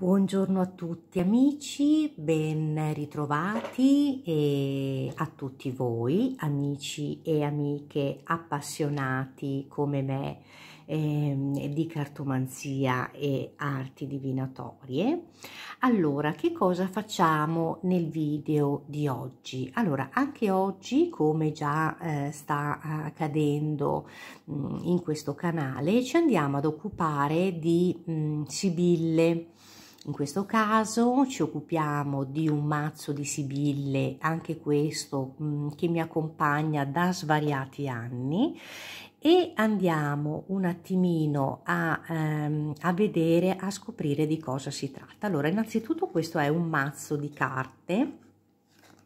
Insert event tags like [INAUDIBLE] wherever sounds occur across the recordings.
Buongiorno a tutti amici, ben ritrovati e a tutti voi, amici e amiche appassionati come me eh, di cartomanzia e arti divinatorie. Allora, che cosa facciamo nel video di oggi? Allora, anche oggi, come già eh, sta accadendo mh, mm, in questo canale, ci andiamo ad occupare di mh, mm, Sibille in questo caso ci occupiamo di un mazzo di sibille, anche questo mh, mm, che mi accompagna da svariati anni e andiamo un attimino a, ehm, a, vedere, a scoprire di cosa si tratta. Allora, innanzitutto questo è un mazzo di carte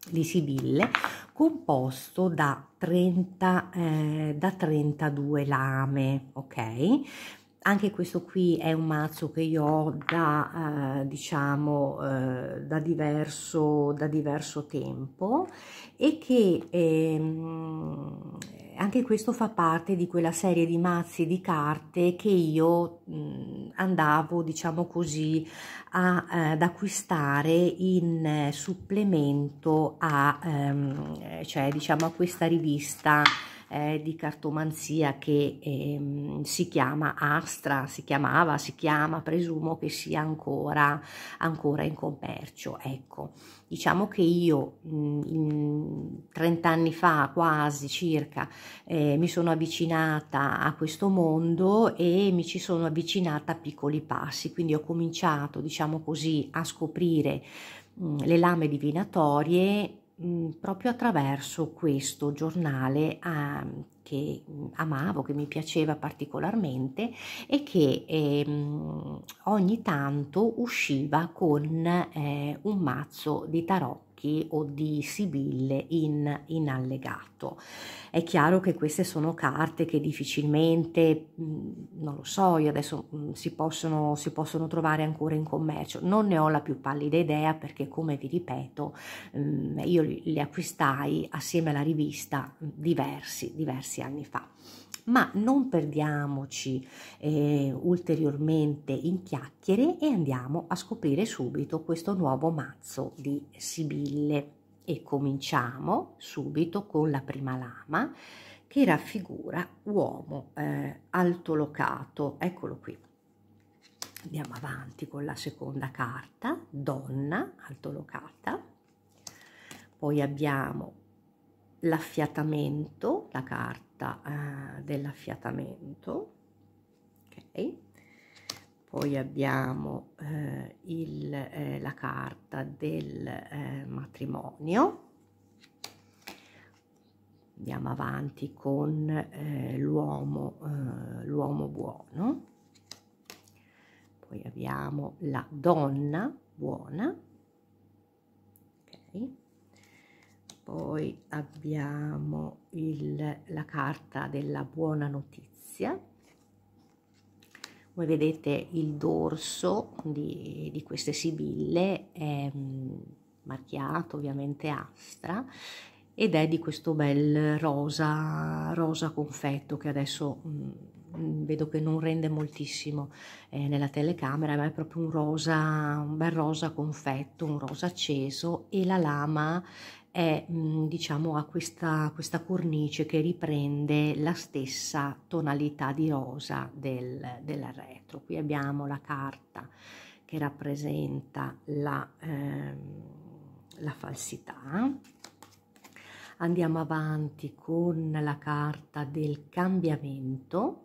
di Sibille composto da, 30, eh, da 32 lame, ok? anche questo qui è un mazzo che io ho da eh, diciamo eh, da, diverso, da diverso tempo e che ehm, anche questo fa parte di quella serie di mazzi di carte che io mh, andavo diciamo così a, eh, ad acquistare in eh, supplemento a ehm, cioè diciamo a questa rivista eh, di cartomanzia che ehm, si chiama Astra, si chiamava, si chiama, presumo che sia ancora, ancora in commercio. Ecco, diciamo che io mh, mhmm, 30 anni fa, quasi circa, eh, mi sono avvicinata a questo mondo e mi ci sono avvicinata a piccoli passi, quindi ho cominciato, diciamo così, a scoprire mhmm, le lame divinatorie Mm, proprio attraverso questo giornale a, ehm, che mm, amavo, che mi piaceva particolarmente e che ehm, ogni tanto usciva con eh, un mazzo di tarot Bacchi o di Sibille in, in allegato. È chiaro che queste sono carte che difficilmente, non lo so, io adesso si possono, si possono trovare ancora in commercio, non ne ho la più pallida idea perché come vi ripeto io le acquistai assieme alla rivista diversi, diversi anni fa ma non perdiamoci eh, ulteriormente in chiacchiere e andiamo a scoprire subito questo nuovo mazzo di Sibilla spille e cominciamo subito con la prima lama che raffigura uomo eh, altolocato, eccolo qui. Andiamo avanti con la seconda carta, donna altolocata. Poi abbiamo l'affiatamento, la carta eh, dell'affiatamento, ok? poi abbiamo eh, il, eh, la carta del eh, matrimonio andiamo avanti con eh, l'uomo eh, l'uomo buono poi abbiamo la donna buona okay. poi abbiamo il, la carta della buona notizia voi vedete il dorso di, di queste sibille, è mm, marchiato ovviamente astra, ed è di questo bel rosa, rosa confetto che adesso mh, mm, mm, vedo che non rende moltissimo eh, nella telecamera, ma è proprio un rosa, un bel rosa confetto, un rosa acceso e la lama è, mm, diciamo, ha questa, questa, cornice che riprende la stessa tonalità di rosa del, retro Qui abbiamo la carta che rappresenta la, ehm, la falsità. Andiamo avanti con la carta del cambiamento,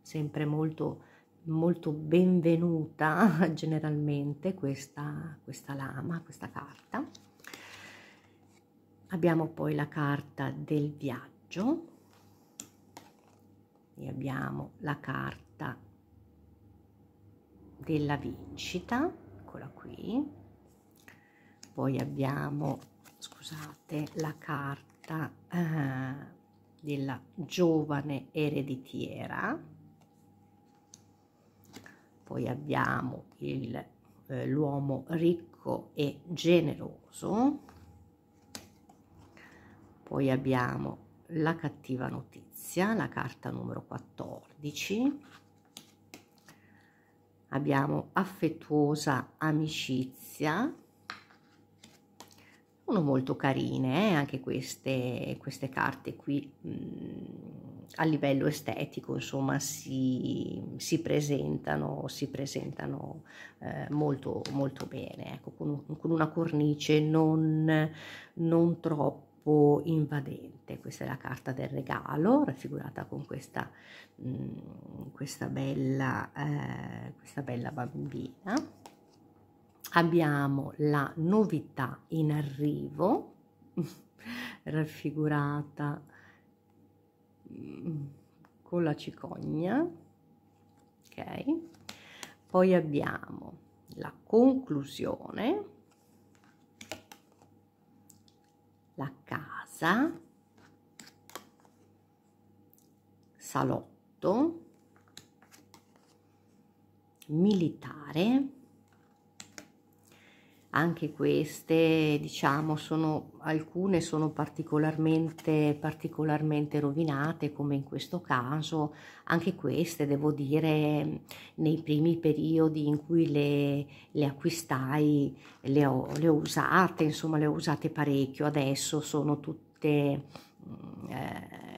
sempre molto molto benvenuta [LAUGHS] generalmente questa, questa lama, questa carta abbiamo poi la carta del viaggio e abbiamo la carta della vincita eccola qui poi abbiamo scusate la carta eh, della giovane ereditiera poi abbiamo eh, l'uomo eh, ricco e generoso poi abbiamo la cattiva notizia la carta numero 14 abbiamo affettuosa amicizia sono molto carine eh? anche queste, queste carte qui mh, mm, a livello estetico insomma si, si presentano, si presentano eh, molto molto bene ecco, con, con, una cornice non, non troppo troppo invadente. Questa è la carta del regalo, raffigurata con questa, mh, mm, questa, bella, eh, questa bella bambina. Abbiamo la novità in arrivo, [LAUGHS] raffigurata mm, con la cicogna, ok? Poi abbiamo la conclusione la casa, salotto, militare, anche queste diciamo sono alcune sono particolarmente particolarmente rovinate come in questo caso anche queste devo dire nei primi periodi in cui le, le acquistai le ho, le ho, usate insomma le ho usate parecchio adesso sono tutte mm, eh,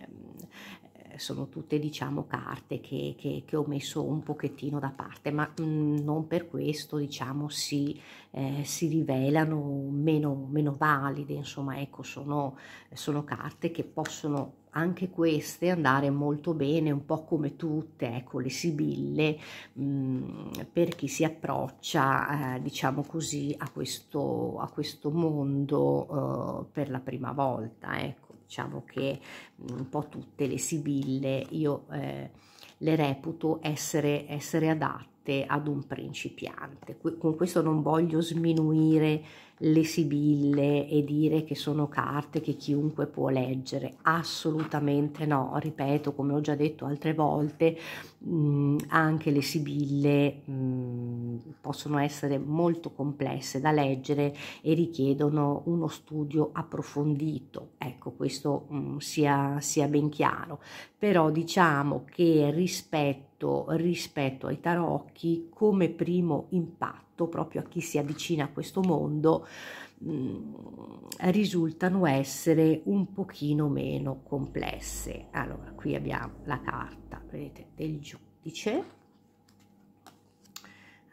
sono tutte diciamo carte che, che, che ho messo un pochettino da parte ma mh, mm, non per questo diciamo si, eh, si rivelano meno, meno valide insomma ecco sono, sono carte che possono anche queste andare molto bene, un po' come tutte, ecco le sibille, mh, mm, per chi si approccia, eh, diciamo così, a questo, a questo mondo eh, per la prima volta, ecco diciamo che un po' tutte le sibille io eh, le reputo essere, essere adatte ad un principiante. Con questo non voglio sminuire le sibille e dire che sono carte che chiunque può leggere, assolutamente no, ripeto come ho già detto altre volte, mh, mm, anche le sibille mh, mm, possono essere molto complesse da leggere e richiedono uno studio approfondito, ecco questo mh, mm, sia, sia ben chiaro, però diciamo che rispetto, rispetto ai tarocchi come primo impatto, fatto proprio a chi si avvicina a questo mondo mm, risultano essere un pochino meno complesse. Allora, qui abbiamo la carta, vedete, del giudice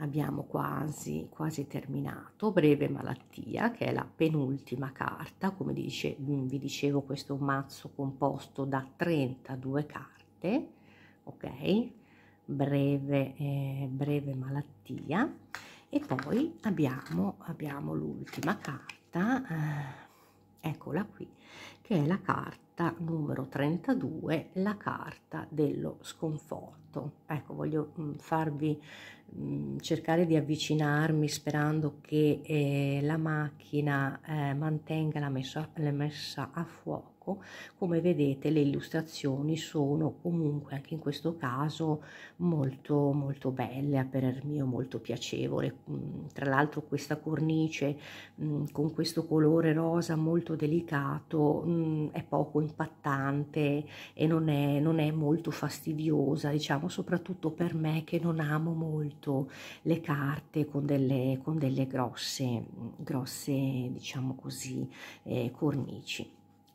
abbiamo quasi, quasi, terminato, breve malattia che è la penultima carta, come dice, mm, vi dicevo questo è un mazzo composto da 32 carte, ok? Breve, eh, breve malattia e poi abbiamo, abbiamo l'ultima carta eh, eccola qui che è la carta numero 32 la carta dello sconforto ecco voglio mh, mm, farvi mm, cercare di avvicinarmi sperando che eh, la macchina eh, mantenga la messa, la messa a fuoco gioco come vedete le illustrazioni sono comunque anche in questo caso molto molto belle a parer mio molto piacevole mm, tra l'altro questa cornice mm, con questo colore rosa molto delicato mm, è poco impattante e non è, non è molto fastidiosa diciamo soprattutto per me che non amo molto le carte con delle, con delle grosse grosse diciamo così eh, cornici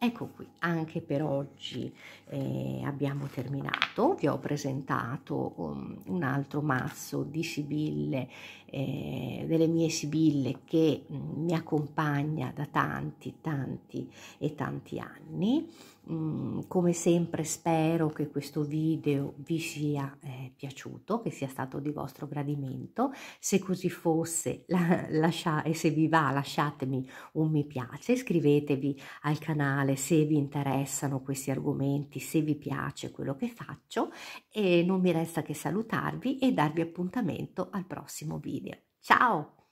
Ecco qui, anche per oggi eh, abbiamo terminato, vi ho presentato um, un altro mazzo di sibille, eh, delle mie sibille che mh, mm, mi accompagna da tanti, tanti e tanti anni Mm, come sempre spero che questo video vi sia eh, piaciuto, che sia stato di vostro gradimento. Se così fosse [LAUGHS] la, lascia, e se vi va lasciatemi un mi piace, iscrivetevi al canale se vi interessano questi argomenti, se vi piace quello che faccio e non mi resta che salutarvi e darvi appuntamento al prossimo video. Ciao!